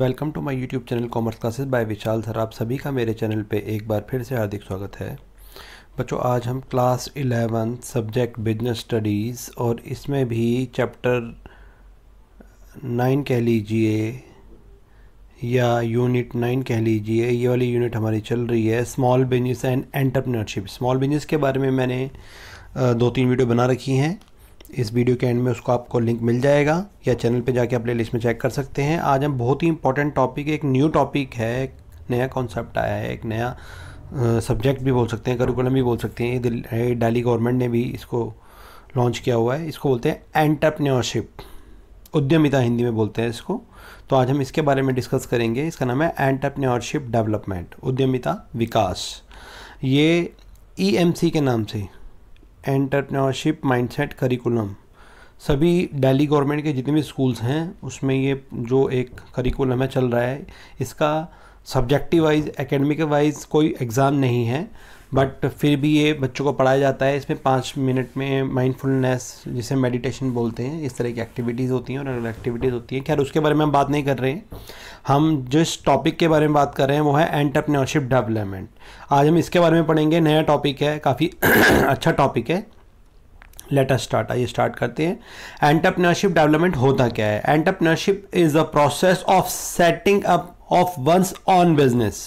welcome to my YouTube channel commerce classes by Vishal sir आप सभी का मेरे चैनल पे एक बार फिर से हार्दिक स्वागत है बच्चों आज हम class eleven subject business studies और इसमें भी चैप्टर नाइन कह लीजिए या यूनिट नाइन कह लीजिए ये वाली यूनिट हमारी चल रही है small business and entrepreneurship small business के बारे में मैंने दो तीन वीडियो बना रखी हैं इस वीडियो के एंड में उसको आपको लिंक मिल जाएगा या चैनल पे जाके आप प्ले लिस्ट में चेक कर सकते हैं आज हम बहुत ही इंपॉर्टेंट टॉपिक एक न्यू टॉपिक है एक नया कॉन्सेप्ट आया है एक नया सब्जेक्ट भी बोल सकते हैं करिकुलम भी बोल सकते हैं डेली गवर्नमेंट ने भी इसको लॉन्च किया हुआ है इसको बोलते हैं एंटरप्रेन्योरशिप उद्यमिता हिंदी में बोलते हैं इसको तो आज हम इसके बारे में डिस्कस करेंगे इसका नाम है एंटरप्रेन्योरशिप डेवलपमेंट उद्यमिता विकास ये ई e के नाम से एंटरप्रेन्योरशिप माइंडसेट करिकुलम सभी दिल्ली गवर्नमेंट के जितने भी स्कूल्स हैं उसमें ये जो एक करिकुलम है चल रहा है इसका सब्जेक्टिव वाइज एकेडमिक वाइज कोई एग्ज़ाम नहीं है बट फिर भी ये बच्चों को पढ़ाया जाता है इसमें पाँच मिनट में माइंडफुलनेस जिसे मेडिटेशन बोलते हैं इस तरह की एक्टिविटीज़ होती हैं और अलग एक्टिविटीज़ होती हैं खैर उसके बारे में हम बात नहीं कर रहे हैं हम जिस टॉपिक के बारे में बात कर रहे हैं वो है एंटरप्रेन्योरशिप डेवलपमेंट आज हम इसके बारे में पढ़ेंगे नया टॉपिक है काफ़ी अच्छा टॉपिक है लेटर स्टार्ट आइए स्टार्ट करते हैं एंटरप्रेन्योरशिप डेवलपमेंट होता क्या है entrepreneurship is a process of setting up of one's own business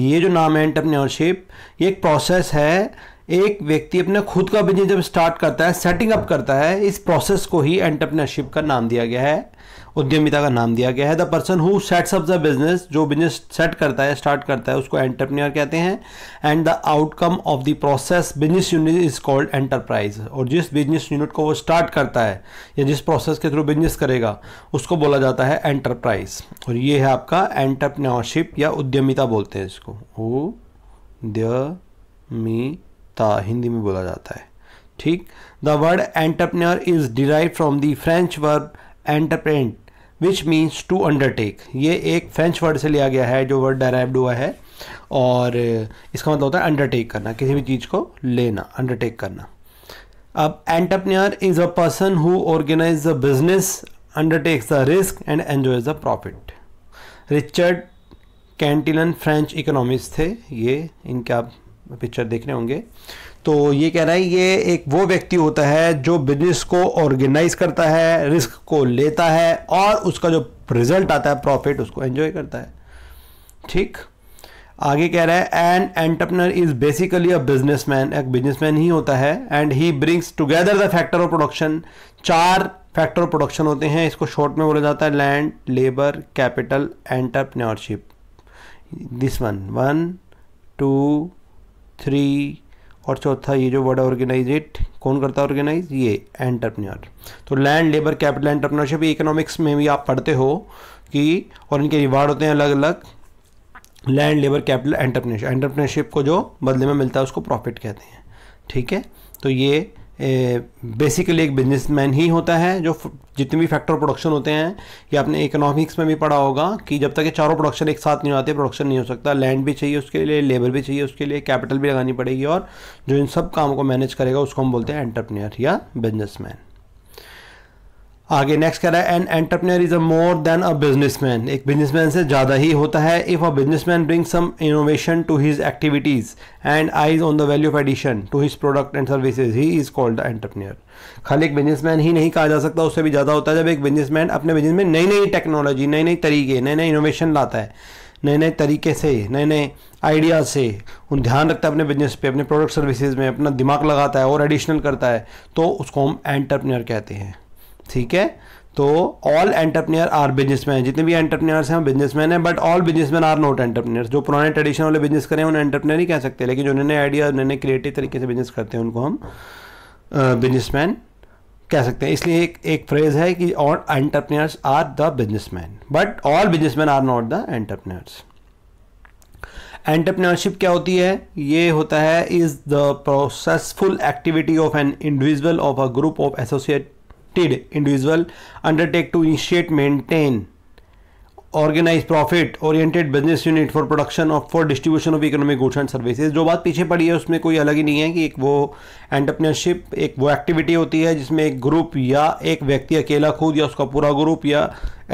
ये जो नाम है एंटरप्रेन्योरशिप ये एक प्रोसेस है एक व्यक्ति अपना खुद का बिजनेस जब स्टार्ट करता है सेटिंग अप करता है इस प्रोसेस को ही एंटरप्रेन्योरशिप का नाम दिया गया है उद्यमिता का नाम दिया गया है the person who sets up the business जो बिजनेस सेट करता है स्टार्ट करता है उसको एंटरप्रेन्योर कहते हैं and the outcome of the process business unit is called enterprise और जिस बिजनेस यूनिट को वो स्टार्ट करता है या जिस प्रोसेस के थ्रू बिजनेस करेगा उसको बोला जाता है एंटरप्राइज और ये है आपका एंटरप्रेन्योरशिप या उद्यमिता बोलते हैं इसको मी ता हिंदी में बोला जाता है ठीक the word entrepreneur is derive from the French verb entreprendre which means to undertake ये एक फ्रेंच वर्ड से लिया गया है जो वर्ड डराइव्ड हुआ है और इसका मतलब होता है अंडरटेक करना किसी भी चीज़ को लेना अंडरटेक करना अब entrepreneur is a person who organize the business undertakes the risk and enjoy the profit Richard Cantillon French economist थे ये इनके आप पिक्चर देख रहे होंगे तो ये कह रहा है ये एक वो व्यक्ति होता है जो बिजनेस को ऑर्गेनाइज करता है रिस्क को लेता है और उसका जो रिजल्ट आता है प्रॉफिट उसको एंजॉय करता है ठीक आगे कह रहा है and entrepreneur is basically a businessman एक बिजनेसमैन ही होता है and he brings together the factor of production चार फैक्टर ऑफ प्रोडक्शन होते हैं इसको शॉर्ट में बोला जाता है land labour capital entrepreneurship this one one two three और चौथा ये जो वर्ड इट कौन करता है ऑर्गेनाइज ये एंटरप्रेन्योर तो land labour capital entrepreneurship economics में भी आप पढ़ते हो कि और इनके रिवार्ड होते हैं अलग अलग land labour capital entrepreneurship entrepreneurship को जो बदले में मिलता है उसको प्रॉफिट कहते हैं ठीक है तो ये बेसिकली एक बिजनेसमैन ही होता है जो जितने भी फैक्टर प्रोडक्शन होते हैं या आपने इकोनॉमिक्स में भी पढ़ा होगा कि जब तक ये चारों प्रोडक्शन एक साथ नहीं आते प्रोडक्शन नहीं हो सकता लैंड भी चाहिए उसके लिए लेबर भी चाहिए उसके लिए कैपिटल भी लगानी पड़ेगी और जो इन सब कामों को मैनेज करेगा उसको हम बोलते हैं एंटरप्रेन्योर या बिजनेसमैन आगे नेक्स्ट कह रहा है an entrepreneur is a more than a businessman एक बिजनेसमैन से ज़्यादा ही होता है if a businessman bring some innovation to his activities and eyes on the value of addition to his product and services he is called the entrepreneur खाली एक businessman ही नहीं कहा जा सकता उससे भी ज़्यादा होता है जब एक बिजनेसमैन अपने बिजनेस में नई नई टेक्नोलॉजी नई नई तरीके नए नए इनोवेशन लाता है नए नए तरीके से नए नए आइडियाज से उन ध्यान रखता है अपने बिजनेस पे अपने प्रोडक्ट सर्विसेज में अपना दिमाग लगाता है और एडिशनल करता है तो उसको हम एंटरप्रेन्योर कहते हैं ठीक है तो ऑल एंटरप्रेन्योर आर बिजनेसमैन जितने भी एंटरप्रेन्योर्स हैं बिजनेसमैन हैं but all businessman are not entrepreneurs जो पुराने ट्रेडिशन वाले बिजनेस करें उन्हें एंटरप्रेन्योर ही कह सकते हैं लेकिन जो नए आइडिया नए नए क्रिएटिव तरीके से बिजनेस करते हैं उनको हम बिजनेसमैन कह सकते हैं इसलिए एक एक फ्रेज है कि all entrepreneurs are the businessman but all businessman are not the entrepreneurs entrepreneurship क्या होती है ये होता है is the processful activity of an individual of a group of associate did individual undertake to initiate, maintain organize profit oriented business unit for production of for distribution of economic goods and services जो बात पीछे पड़ी है उसमें कोई अलग ही नहीं है कि एक वो एंटरप्रेन्योरशिप एक वो एक्टिविटी होती है जिसमें एक ग्रुप या एक व्यक्ति अकेला खुद या उसका पूरा ग्रुप या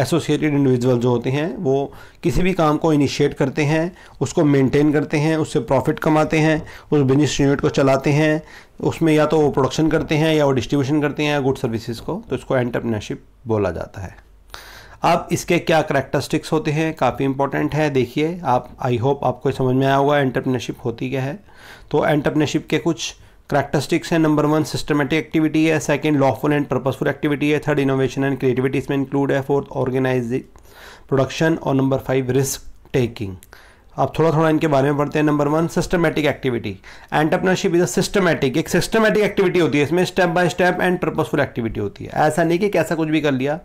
एसोसिएटेड इंडिविजुअल जो होते हैं वो किसी भी काम को इनिशिएट करते हैं उसको मेंटेन करते हैं उससे प्रॉफिट कमाते हैं उस बिजनेस यूनिट को चलाते हैं उसमें या तो वो प्रोडक्शन करते हैं या वो डिस्ट्रीब्यूशन करते हैं या गुड सर्विसेज को तो इसको एंटरप्रेन्योरशिप बोला जाता है अब इसके क्या करेक्टरिस्टिक्स होते हैं काफ़ी इंपॉर्टेंट है देखिए आप आई होप आपको समझ में आया होगा एंटरप्रेनरशिप होती क्या है तो एंटरप्रेनरशिप के कुछ करैक्टरिस्टिक्स हैं नंबर वन सिस्टमेटिक एक्टिविटी है second lawful and purposeful activity है थर्ड इनोवेशन एंड क्रिएटिविटी इसमें इंक्लूड है फोर्थ ऑर्गेनाइज प्रोडक्शन और नंबर फाइव रिस्क टेकिंग आप थोड़ा थोड़ा इनके बारे में पढ़ते हैं number one systematic activity entrepreneurship is a एक सिस्टमेटिक एक्टिविटी होती है इसमें step by step and purposeful activity होती है ऐसा नहीं कि कैसा कुछ भी कर लिया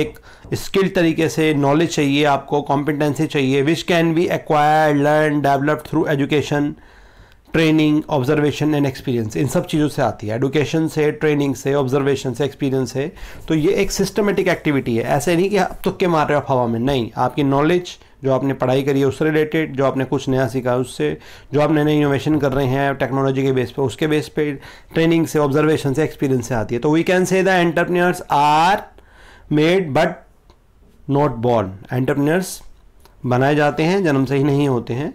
एक स्किल तरीके से नॉलेज चाहिए आपको कॉम्पिटेंसी चाहिए which can be acquire learn develop through education training observation and experience इन सब चीज़ों से आती है एडुकेशन से ट्रेनिंग से ऑब्जर्वेशन से एक्सपीरियंस से तो ये एक सिस्टमेटिक एक्टिविटी है ऐसे नहीं कि आप तुक्के मार रहे हो हवा में नहीं आपकी नॉलेज जो आपने पढ़ाई करी है उससे रिलेटेड जो आपने कुछ नया सीखा उससे जो आप नए नए इनोवेशन कर रहे हैं टेक्नोलॉजी के बेस पर उसके बेस पर ट्रेनिंग से ऑब्जर्वेशन से एक्सपीरियंस से आती है तो we can say the entrepreneurs are made but not born entrepreneurs बनाए जाते हैं जन्म से ही नहीं होते हैं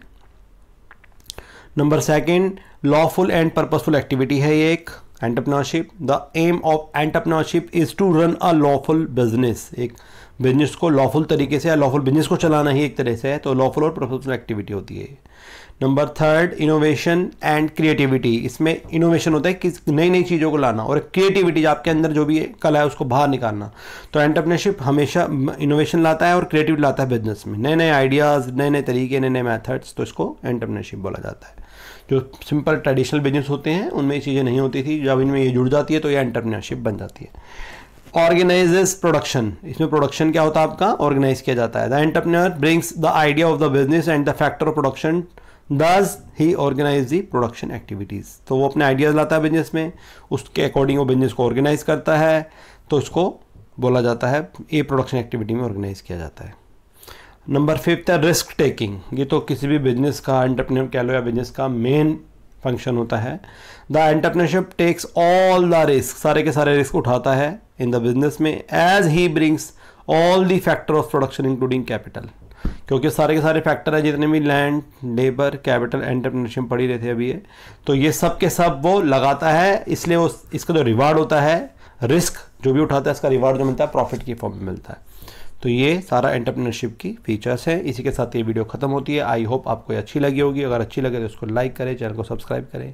number second lawful and purposeful activity है ये एक entrepreneurship the aim of entrepreneurship is to run a lawful business एक बिजनेस को लॉफुल तरीके से या लॉफुल बिजनेस को चलाना ही एक तरह से है तो लॉफुल और प्रोफेशनल एक्टिविटी होती है number third innovation and creativity इसमें इनोवेशन होता है कि नई नई चीज़ों को लाना और क्रिएटिविटी आपके अंदर जो भी कला है उसको बाहर निकालना तो एंटरप्रेनरशिप हमेशा इनोवेशन लाता है और क्रिएटिविटी लाता है बिजनेस में नए नए आइडियाज़ नए नए तरीके नए नए मैथड्स तो इसको एंटरप्रेनरशिप बोला जाता है जो सिंपल ट्रेडिशनल बिजनेस होते हैं उनमें ये चीज़ें नहीं होती थी जब इनमें ये जुड़ जाती है तो ये एंटरप्रेन्योरशिप बन जाती है ऑर्गेनाइज प्रोडक्शन इसमें प्रोडक्शन क्या होता है आपका ऑर्गेनाइज किया जाता है the entrepreneur brings the idea of the business and the factor of production thus he organize the production activities तो वो अपने आइडियाज़ लाता है बिजनेस में उसके अकॉर्डिंग वो बिजनेस को ऑर्गेनाइज करता है तो उसको बोला जाता है ए प्रोडक्शन एक्टिविटी में ऑर्गेनाइज किया जाता है नंबर फिफ्थ है रिस्क टेकिंग ये तो किसी भी बिजनेस का एंटरप्रेन्योर कह लो या बिजनेस का मेन फंक्शन होता है the entrepreneurship takes all the risk सारे के सारे रिस्क उठाता है इन द बिजनेस में as he brings all the factor of production including capital क्योंकि सारे के सारे फैक्टर हैं जितने भी लैंड लेबर कैपिटल एंटरप्रेनरशिप पड़ी रहे थे अभी ये तो ये सब के सब वो लगाता है इसलिए वो इसका जो रिवार्ड होता है रिस्क जो भी उठाता है इसका रिवार्ड जो मिलता है प्रॉफिट की फॉर्म में मिलता है तो ये सारा एंटरप्रेनरशिप की फीचर्स हैं इसी के साथ ये वीडियो ख़त्म होती है आई होप आपको अच्छी लगी होगी अगर अच्छी लगे तो इसको लाइक करें चैनल को सब्सक्राइब करें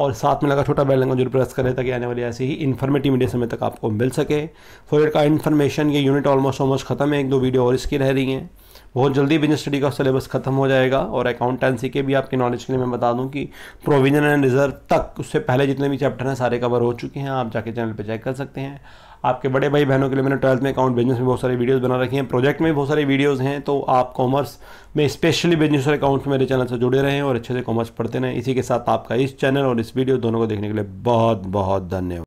और साथ में लगा छोटा बेल आइकन जरूर प्रेस करें ताकि आने वाली ऐसी ही इन्फॉर्मेटिव मीडिया समय तक आपको मिल सके फोरेट का इन्फॉर्मेशन ये यूनिट ऑलमोस्ट ऑलमोस्ट खत्म है एक दो वीडियो और इसकी रह रही हैं बहुत जल्दी बिजनेस स्टडी का सिलेबस खत्म हो जाएगा और अकाउंटेंसी के भी आपके नॉलेज के लिए मैं बता दूं कि प्रोविजन एंड रिजर्व तक उससे पहले जितने भी चैप्टर हैं सारे कवर हो चुके हैं आप जाके चैनल पर चेक कर सकते हैं आपके बड़े भाई बहनों के लिए मैंने ट्वेल्थ में अकाउंट बिजनेस में बहुत सारी वीडियोस बना रखी हैं प्रोजेक्ट में बहुत सारी वीडियोस हैं तो आप कॉमर्स में स्पेशली बिजनेस और अकाउंट मेरे चैनल से जुड़े रहें और अच्छे से कॉमर्स पढ़ते रहें इसी के साथ आपका इस चैनल और इस वीडियो दोनों को देखने के लिए बहुत बहुत धन्यवाद